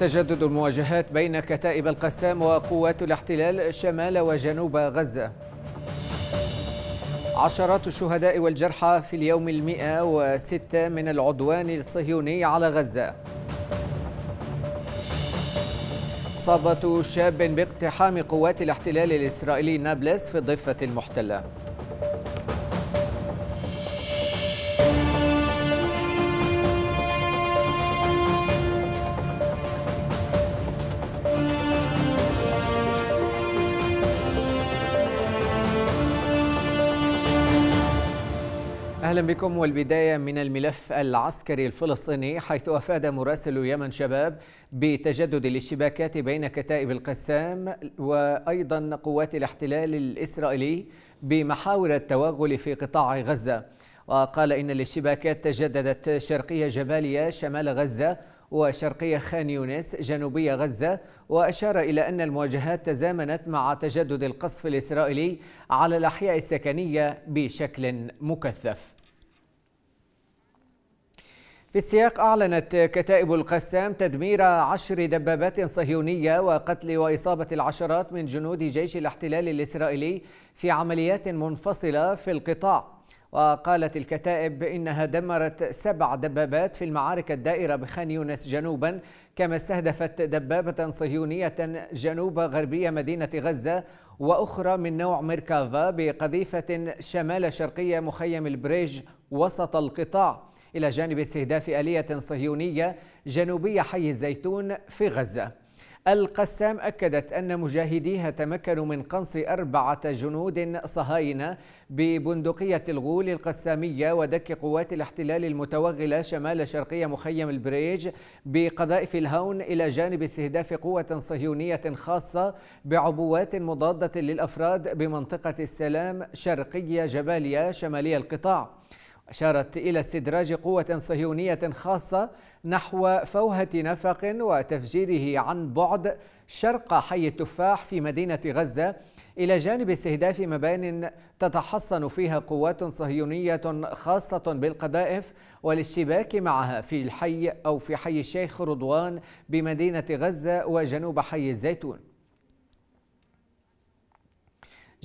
تجدد المواجهات بين كتائب القسام وقوات الاحتلال شمال وجنوب غزة عشرات الشهداء والجرحى في اليوم المئة وستة من العدوان الصهيوني على غزة إصابة شاب باقتحام قوات الاحتلال الإسرائيلي نابلس في الضفة المحتلة أهلا بكم والبداية من الملف العسكري الفلسطيني حيث أفاد مراسل يمن شباب بتجدد الاشتباكات بين كتائب القسام وأيضا قوات الاحتلال الإسرائيلي بمحاور التوغل في قطاع غزة وقال إن الاشتباكات تجددت شرقية جباليا شمال غزة وشرقية خان يونس جنوبية غزة وأشار إلى أن المواجهات تزامنت مع تجدد القصف الإسرائيلي على الأحياء السكنية بشكل مكثف في السياق أعلنت كتائب القسام تدمير عشر دبابات صهيونية وقتل وإصابة العشرات من جنود جيش الاحتلال الإسرائيلي في عمليات منفصلة في القطاع وقالت الكتائب إنها دمرت سبع دبابات في المعارك الدائرة بخان يونس جنوبا كما استهدفت دبابة صهيونية جنوب غربية مدينة غزة وأخرى من نوع ميركافا بقذيفة شمال شرقية مخيم البريج وسط القطاع إلى جانب استهداف آلية صهيونية جنوبية حي الزيتون في غزة القسام أكدت أن مجاهديها تمكنوا من قنص أربعة جنود صهاينة ببندقية الغول القسامية ودك قوات الاحتلال المتوغلة شمال شرقي مخيم البريج بقذائف الهون إلى جانب استهداف قوة صهيونية خاصة بعبوات مضادة للأفراد بمنطقة السلام شرقية جباليا شمالي القطاع أشارت إلى استدراج قوة صهيونية خاصة نحو فوهة نفق وتفجيره عن بعد شرق حي التفاح في مدينة غزة إلى جانب استهداف مبان تتحصن فيها قوات صهيونية خاصة بالقذائف والاشتباك معها في الحي أو في حي الشيخ رضوان بمدينة غزة وجنوب حي الزيتون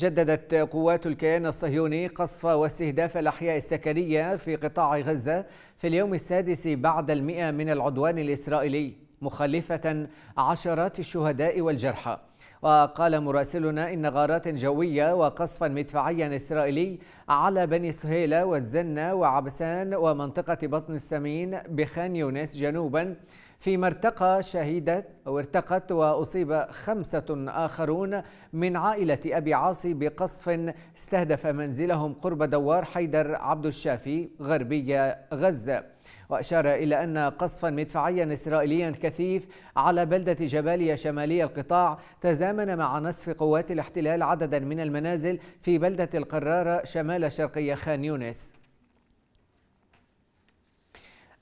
جددت قوات الكيان الصهيوني قصف واستهداف الأحياء السكنية في قطاع غزة في اليوم السادس بعد المئة من العدوان الإسرائيلي مخلفة عشرات الشهداء والجرحى وقال مراسلنا إن غارات جوية وقصفا مدفعيا إسرائيلي على بني سهيلة والزنة وعبسان ومنطقة بطن السمين بخان يونس جنوبا فيما ارتقى شهدت أو ارتقت وأصيب خمسة آخرون من عائلة أبي عاصي بقصف استهدف منزلهم قرب دوار حيدر عبد الشافي غربي غزة وأشار إلى أن قصفا مدفعيا إسرائيليا كثيف على بلدة جباليا شمالي القطاع تزامن مع نصف قوات الاحتلال عددا من المنازل في بلدة القرارة شمال شرقي خان يونس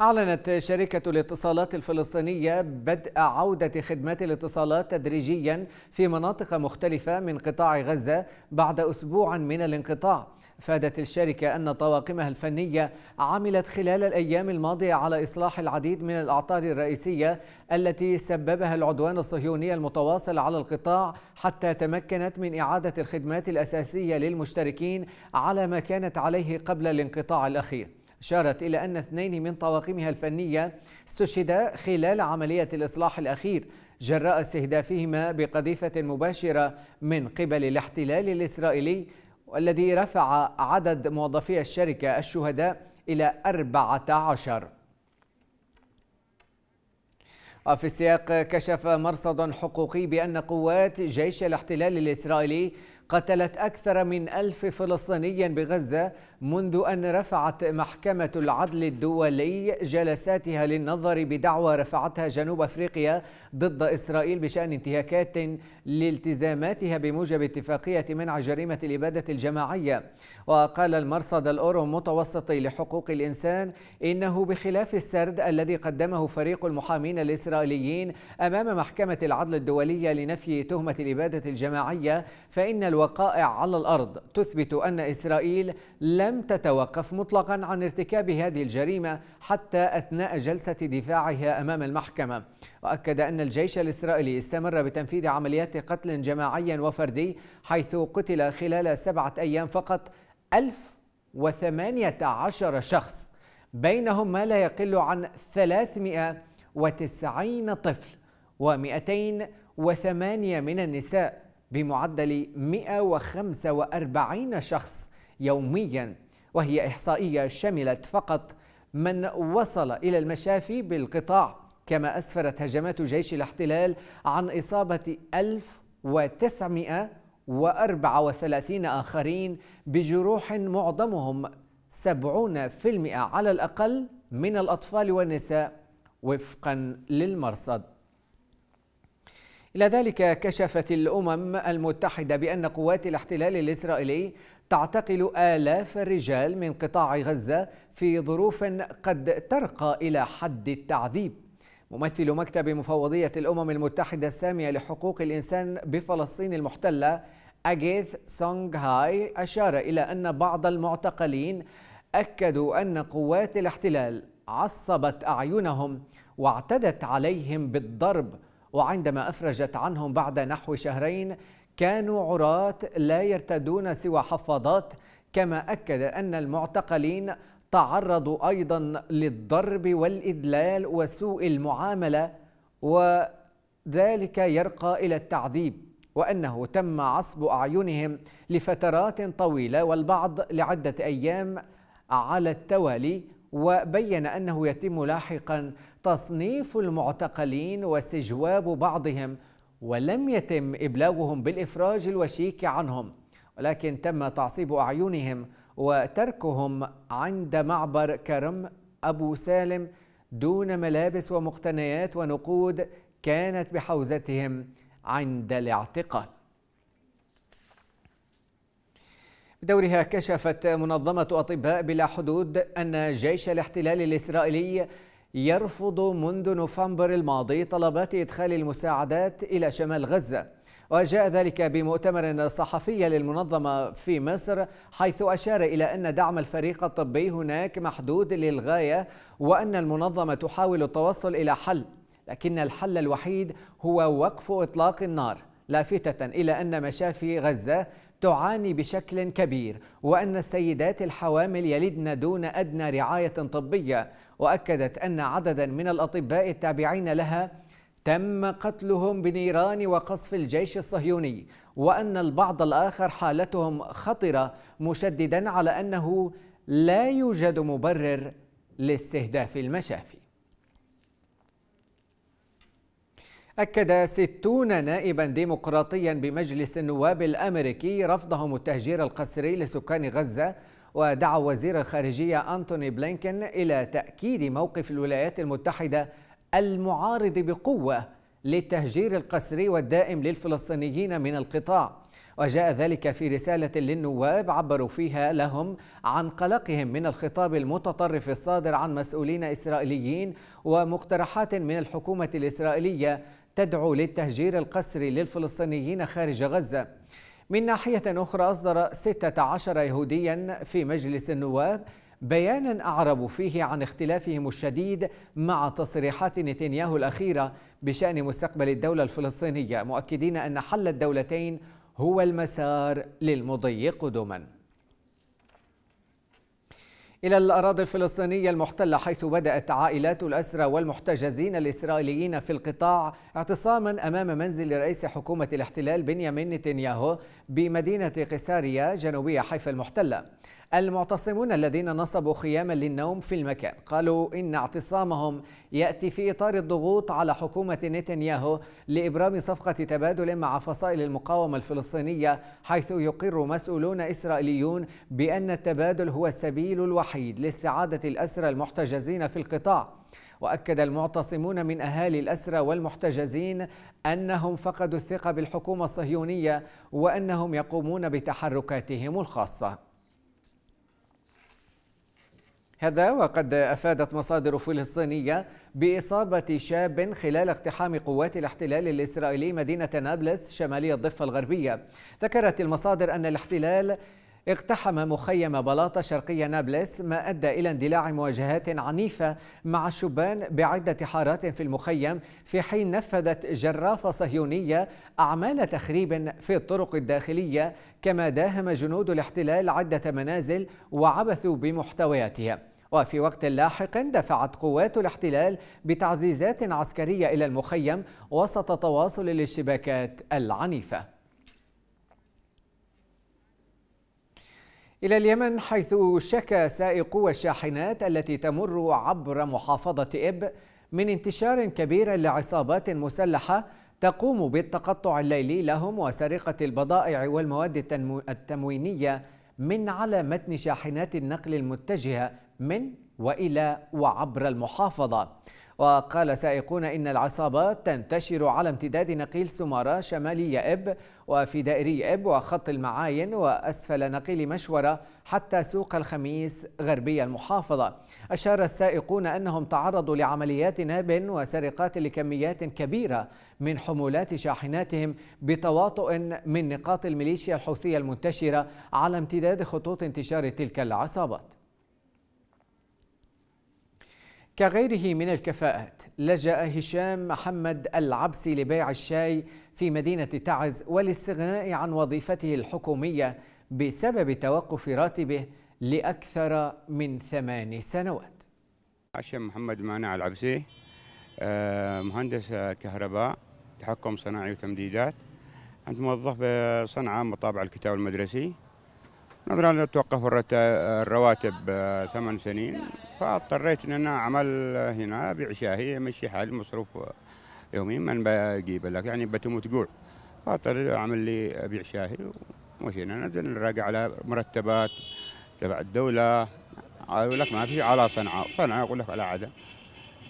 أعلنت شركة الاتصالات الفلسطينية بدء عودة خدمات الاتصالات تدريجيا في مناطق مختلفة من قطاع غزة بعد أسبوع من الانقطاع فادت الشركة أن طواقمها الفنية عملت خلال الأيام الماضية على إصلاح العديد من الأعطار الرئيسية التي سببها العدوان الصهيوني المتواصل على القطاع حتى تمكنت من إعادة الخدمات الأساسية للمشتركين على ما كانت عليه قبل الانقطاع الأخير أشارت إلى أن اثنين من طواقمها الفنية استشهدا خلال عملية الإصلاح الأخير جراء استهدافهما بقذيفة مباشرة من قبل الاحتلال الإسرائيلي والذي رفع عدد موظفي الشركة الشهداء إلى 14 وفي السياق كشف مرصد حقوقي بأن قوات جيش الاحتلال الإسرائيلي قتلت أكثر من ألف فلسطيني بغزة منذ أن رفعت محكمة العدل الدولي جلساتها للنظر بدعوى رفعتها جنوب أفريقيا ضد إسرائيل بشأن انتهاكات لالتزاماتها بموجب اتفاقية منع جريمة الإبادة الجماعية وقال المرصد الأورو متوسطي لحقوق الإنسان إنه بخلاف السرد الذي قدمه فريق المحامين الإسرائيليين أمام محكمة العدل الدولية لنفي تهمة الإبادة الجماعية فإن الوقائع على الأرض تثبت أن إسرائيل لا لم تتوقف مطلقا عن ارتكاب هذه الجريمة حتى أثناء جلسة دفاعها أمام المحكمة وأكد أن الجيش الإسرائيلي استمر بتنفيذ عمليات قتل جماعي وفردي حيث قتل خلال سبعة أيام فقط 1018 شخص بينهم ما لا يقل عن 390 طفل و208 من النساء بمعدل 145 شخص يوميا وهي إحصائية شملت فقط من وصل إلى المشافي بالقطاع كما أسفرت هجمات جيش الاحتلال عن إصابة 1934 آخرين بجروح معظمهم 70% على الأقل من الأطفال والنساء وفقا للمرصد إلى ذلك كشفت الأمم المتحدة بأن قوات الاحتلال الإسرائيلي تعتقل آلاف الرجال من قطاع غزة في ظروف قد ترقى إلى حد التعذيب ممثل مكتب مفوضية الأمم المتحدة السامية لحقوق الإنسان بفلسطين المحتلة أجيث سونغ هاي أشار إلى أن بعض المعتقلين أكدوا أن قوات الاحتلال عصبت أعينهم واعتدت عليهم بالضرب وعندما أفرجت عنهم بعد نحو شهرين كانوا عراة لا يرتدون سوى حفاضات كما أكد أن المعتقلين تعرضوا أيضا للضرب والإذلال وسوء المعاملة وذلك يرقى إلى التعذيب وأنه تم عصب أعينهم لفترات طويلة والبعض لعدة أيام على التوالي وبين انه يتم لاحقا تصنيف المعتقلين واستجواب بعضهم ولم يتم ابلاغهم بالافراج الوشيك عنهم ولكن تم تعصيب اعينهم وتركهم عند معبر كرم ابو سالم دون ملابس ومقتنيات ونقود كانت بحوزتهم عند الاعتقال بدورها كشفت منظمة أطباء بلا حدود أن جيش الاحتلال الإسرائيلي يرفض منذ نوفمبر الماضي طلبات إدخال المساعدات إلى شمال غزة وجاء ذلك بمؤتمر صحفي للمنظمة في مصر حيث أشار إلى أن دعم الفريق الطبي هناك محدود للغاية وأن المنظمة تحاول التوصل إلى حل لكن الحل الوحيد هو وقف إطلاق النار لافتة إلى أن مشافي غزة تعاني بشكل كبير وأن السيدات الحوامل يلدن دون أدنى رعاية طبية وأكدت أن عددا من الأطباء التابعين لها تم قتلهم بنيران وقصف الجيش الصهيوني وأن البعض الآخر حالتهم خطرة مشددا على أنه لا يوجد مبرر لاستهداف المشافي أكد ستون نائبا ديمقراطيا بمجلس النواب الأمريكي رفضهم التهجير القسري لسكان غزة ودعا وزير الخارجية أنتوني بلينكن إلى تأكيد موقف الولايات المتحدة المعارض بقوة للتهجير القسري والدائم للفلسطينيين من القطاع وجاء ذلك في رسالة للنواب عبروا فيها لهم عن قلقهم من الخطاب المتطرف الصادر عن مسؤولين إسرائيليين ومقترحات من الحكومة الإسرائيلية تدعو للتهجير القسري للفلسطينيين خارج غزة من ناحية أخرى أصدر 16 يهوديا في مجلس النواب بيانا أعربوا فيه عن اختلافهم الشديد مع تصريحات نتنياهو الأخيرة بشأن مستقبل الدولة الفلسطينية مؤكدين أن حل الدولتين هو المسار للمضي قدماً إلى الأراضي الفلسطينية المحتلة حيث بدأت عائلات الأسرى والمحتجزين الإسرائيليين في القطاع اعتصاما أمام منزل رئيس حكومة الاحتلال بنيامين نتنياهو بمدينة قسارية جنوبية حيفا المحتلة المعتصمون الذين نصبوا خياما للنوم في المكان قالوا إن اعتصامهم يأتي في إطار الضغوط على حكومة نتنياهو لإبرام صفقة تبادل مع فصائل المقاومة الفلسطينية حيث يقر مسؤولون إسرائيليون بأن التبادل هو السبيل الوحيد لاستعادة الأسرى المحتجزين في القطاع وأكد المعتصمون من أهالي الأسرى والمحتجزين أنهم فقدوا الثقة بالحكومة الصهيونية وأنهم يقومون بتحركاتهم الخاصة هذا وقد أفادت مصادر فلسطينية بإصابة شاب خلال اقتحام قوات الاحتلال الإسرائيلي مدينة نابلس شمالي الضفة الغربية ذكرت المصادر أن الاحتلال اقتحم مخيم بلاطة شرقية نابلس ما أدى إلى اندلاع مواجهات عنيفة مع الشبان بعدة حارات في المخيم في حين نفذت جرافة صهيونية أعمال تخريب في الطرق الداخلية كما داهم جنود الاحتلال عدة منازل وعبثوا بمحتوياتها وفي وقت لاحق دفعت قوات الاحتلال بتعزيزات عسكرية إلى المخيم وسط تواصل الاشتباكات العنيفة إلى اليمن حيث شكى سائقو الشاحنات التي تمر عبر محافظة إب من انتشار كبير لعصابات مسلحة تقوم بالتقطع الليلي لهم وسرقة البضائع والمواد التموينية من على متن شاحنات النقل المتجهة من وإلى وعبر المحافظة وقال سائقون إن العصابات تنتشر على امتداد نقيل سمارة شمالي إب وفي دائري إب وخط المعاين وأسفل نقيل مشورة حتى سوق الخميس غربي المحافظة أشار السائقون أنهم تعرضوا لعمليات ناب وسرقات لكميات كبيرة من حمولات شاحناتهم بتواطؤ من نقاط الميليشيا الحوثية المنتشرة على امتداد خطوط انتشار تلك العصابات كغيره من الكفاءات لجأ هشام محمد العبسي لبيع الشاي في مدينة تعز والاستغناء عن وظيفته الحكومية بسبب توقف راتبه لأكثر من ثمان سنوات هشام محمد مانع العبسي آه، مهندس كهرباء تحكم صناعي وتمديدات أنت موظف بصنعاء مطابع الكتاب المدرسي نظرا لتوقف الرواتب آه، ثمان سنين فاضطريت ان انا اعمل هنا ابيع شاهي امشي حالي مصروف يومي من بجيب لك يعني بتموت جوع فاضطر اعمل لي ابيع شاهي ومشينا نزل نراجع على مرتبات تبع الدوله اقول لك ما في على صنعاء صنعاء اقول لك على عدن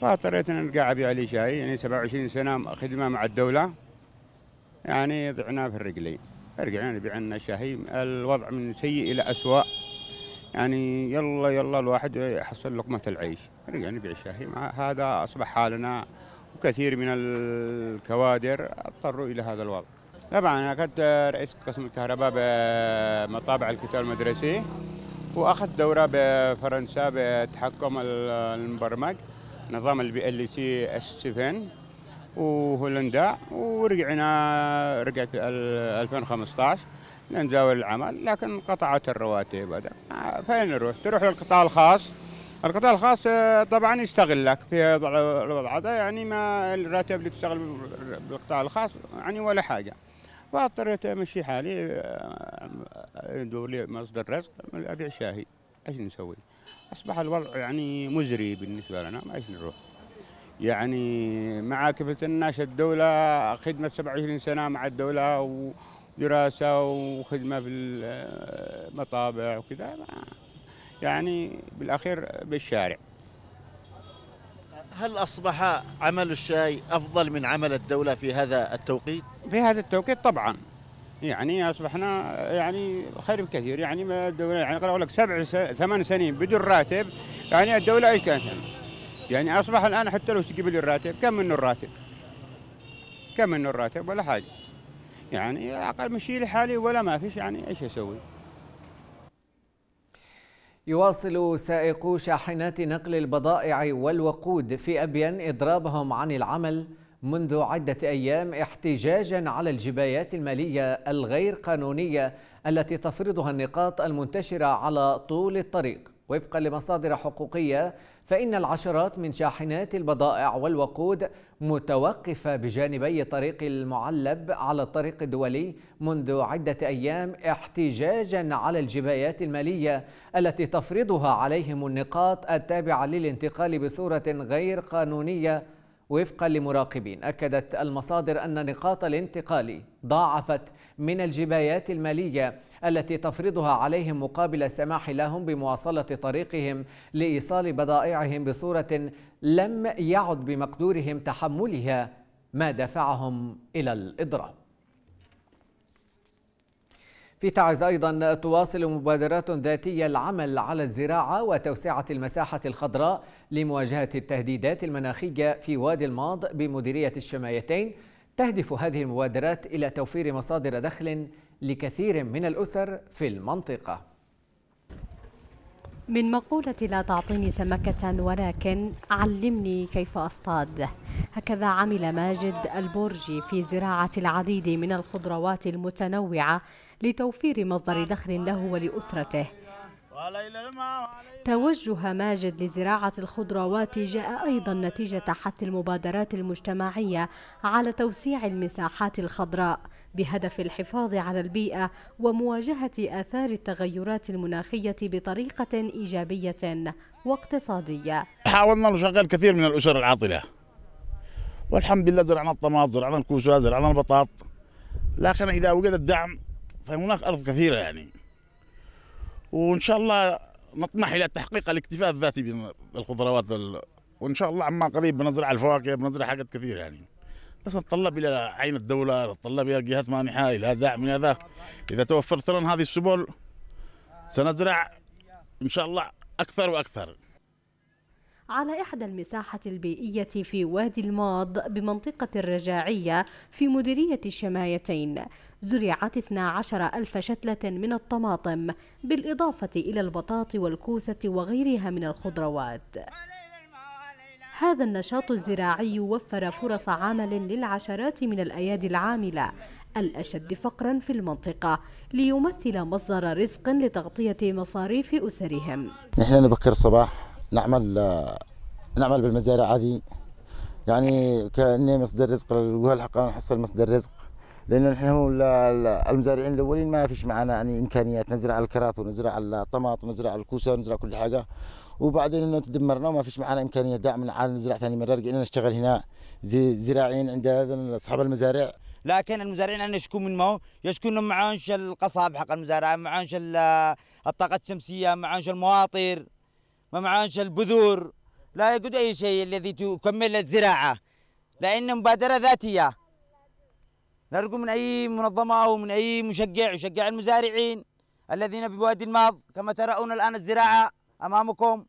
فاضطريت ان ارجع ابيع لي شاهي يعني 27 سنه خدمه مع الدوله يعني ضعنا في الرجلين رجعنا نبيع لنا شاهي الوضع من سيء الى اسوء يعني يلا يلا الواحد يحصل لقمة العيش يعني نبيع شاهي مع هذا أصبح حالنا وكثير من الكوادر اضطروا إلى هذا الوضع طبعا أنا كنت رئيس قسم الكهرباء بمطابع الكتاب المدرسي وأخذ دورة بفرنسا بتحكم المبرمج نظام البي ال سي اس 7 وهولندا ورجعنا رجعت 2015 من العمل لكن انقطعت الرواتب فين نروح؟ تروح للقطاع الخاص القطاع الخاص آه، طبعا يستغلك لك في هذا الوضع هذا يعني ما الراتب اللي تشتغل بالقطاع الخاص يعني ولا حاجه فاضطريت امشي حالي آه، ندور لي مصدر رزق ابيع شاهي ايش نسوي؟ اصبح الوضع يعني مزري بالنسبه لنا ما ايش نروح يعني مع كفة الناس الدولة خدمة 27 سنة مع الدولة دراسه وخدمه في المطابع وكذا يعني بالاخير بالشارع هل اصبح عمل الشاي افضل من عمل الدوله في هذا التوقيت؟ في هذا التوقيت طبعا يعني اصبحنا يعني خير بكثير يعني ما الدوله يعني اقول لك سبع ثمان سنين بدون راتب يعني الدوله ايش كانت يعني اصبح الان حتى لو تجيب لي الراتب كم منه الراتب؟ كم منه الراتب ولا حاجه يعني على الاقل مشي لحالي ولا ما فيش يعني ايش اسوي؟ يواصل سائقو شاحنات نقل البضائع والوقود في أبين إضرابهم عن العمل منذ عدة أيام احتجاجا على الجبايات المالية الغير قانونية التي تفرضها النقاط المنتشرة على طول الطريق وفقا لمصادر حقوقية فإن العشرات من شاحنات البضائع والوقود متوقفة بجانبي طريق المعلب على الطريق الدولي منذ عدة أيام احتجاجا على الجبايات المالية التي تفرضها عليهم النقاط التابعة للانتقال بصورة غير قانونية وفقا لمراقبين أكدت المصادر أن نقاط الانتقال ضاعفت من الجبايات المالية التي تفرضها عليهم مقابل السماح لهم بمواصلة طريقهم لإيصال بضائعهم بصورة لم يعد بمقدورهم تحملها ما دفعهم إلى الإضراب في تعز أيضا تواصل مبادرات ذاتية العمل على الزراعة وتوسعة المساحة الخضراء لمواجهة التهديدات المناخية في وادي الماض بمديرية الشمايتين تهدف هذه المبادرات إلى توفير مصادر دخل لكثير من الأسر في المنطقة من مقولة لا تعطيني سمكة ولكن علمني كيف أصطاد هكذا عمل ماجد البرجي في زراعة العديد من الخضروات المتنوعة لتوفير مصدر دخل له ولأسرته توجه ماجد لزراعة الخضروات جاء أيضا نتيجة حث المبادرات المجتمعية على توسيع المساحات الخضراء بهدف الحفاظ على البيئة ومواجهة آثار التغيرات المناخية بطريقة إيجابية واقتصادية حاولنا نشغل كثير من الأسر العاطلة والحمد لله زرعنا الطماط زرعنا الكوسة زرعنا البطاط لكن إذا وجد الدعم هناك أرض كثيرة يعني وإن شاء الله نطمح إلى تحقيق الاكتفاء الذاتي بالخضروات وإن شاء الله عما قريب بنزرع الفواكه بنزرع حاجات كثيرة يعني بس نتطلب إلى عين الدولة نتطلب إلى جهات مانحة إلى دعم إلى ذاك إذا توفرت لنا هذه السبل سنزرع إن شاء الله أكثر وأكثر على إحدى المساحة البيئية في وادي الماض بمنطقة الرجاعية في مديرية الشمايتين زرعت 12 ألف شتلة من الطماطم بالإضافة إلى البطاط والكوسة وغيرها من الخضروات هذا النشاط الزراعي وفر فرص عمل للعشرات من الأيادي العاملة الأشد فقرا في المنطقة ليمثل مصدر رزق لتغطية مصاريف أسرهم نحن نبكر الصباح نعمل نعمل بالمزارع هذه يعني كأنه مصدر رزق وهالحقيقة نحصل مصدر رزق لان نحن المزارعين الاولين ما فيش معنا يعني امكانيات نزرع الكراث ونزرع الطماط ونزرع الكوسه ونزرع كل حاجه وبعدين انه تدمرنا وما فيش معنا امكانيه دعم العالم نزرع ثاني مره لقينا نشتغل هنا زراعيين عند اصحاب المزارع لكن المزارعين عندنا يشكون من ما هو يشكون انهم معانش القصاب حق المزارعه معانش الطاقه الشمسيه معانش المواطير ما معانش البذور لا يوجد اي شيء الذي تكمل الزراعه لان مبادره ذاتيه نرجو من أي منظمة أو من أي مشجع يشجع المزارعين الذين بوادي الماض كما ترون الآن الزراعة أمامكم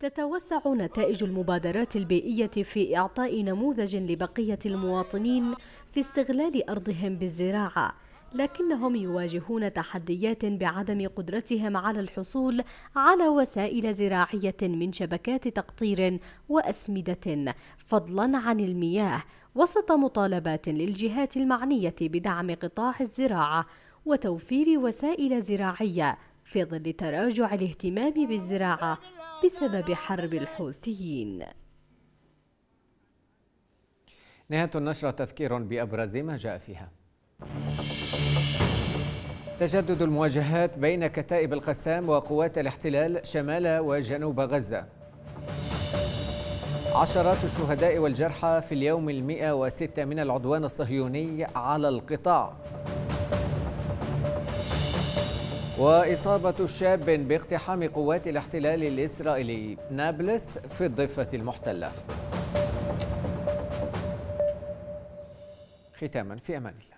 تتوسع نتائج المبادرات البيئية في إعطاء نموذج لبقية المواطنين في استغلال أرضهم بالزراعة لكنهم يواجهون تحديات بعدم قدرتهم على الحصول على وسائل زراعيه من شبكات تقطير واسمده فضلا عن المياه وسط مطالبات للجهات المعنيه بدعم قطاع الزراعه وتوفير وسائل زراعيه في ظل تراجع الاهتمام بالزراعه بسبب حرب الحوثيين نهايه النشره تذكير بابرز ما جاء فيها تجدد المواجهات بين كتائب القسام وقوات الاحتلال شمال وجنوب غزة عشرات الشهداء والجرحى في اليوم المئة وستة من العدوان الصهيوني على القطاع وإصابة شاب باقتحام قوات الاحتلال الإسرائيلي نابلس في الضفة المحتلة ختاما في أمان الله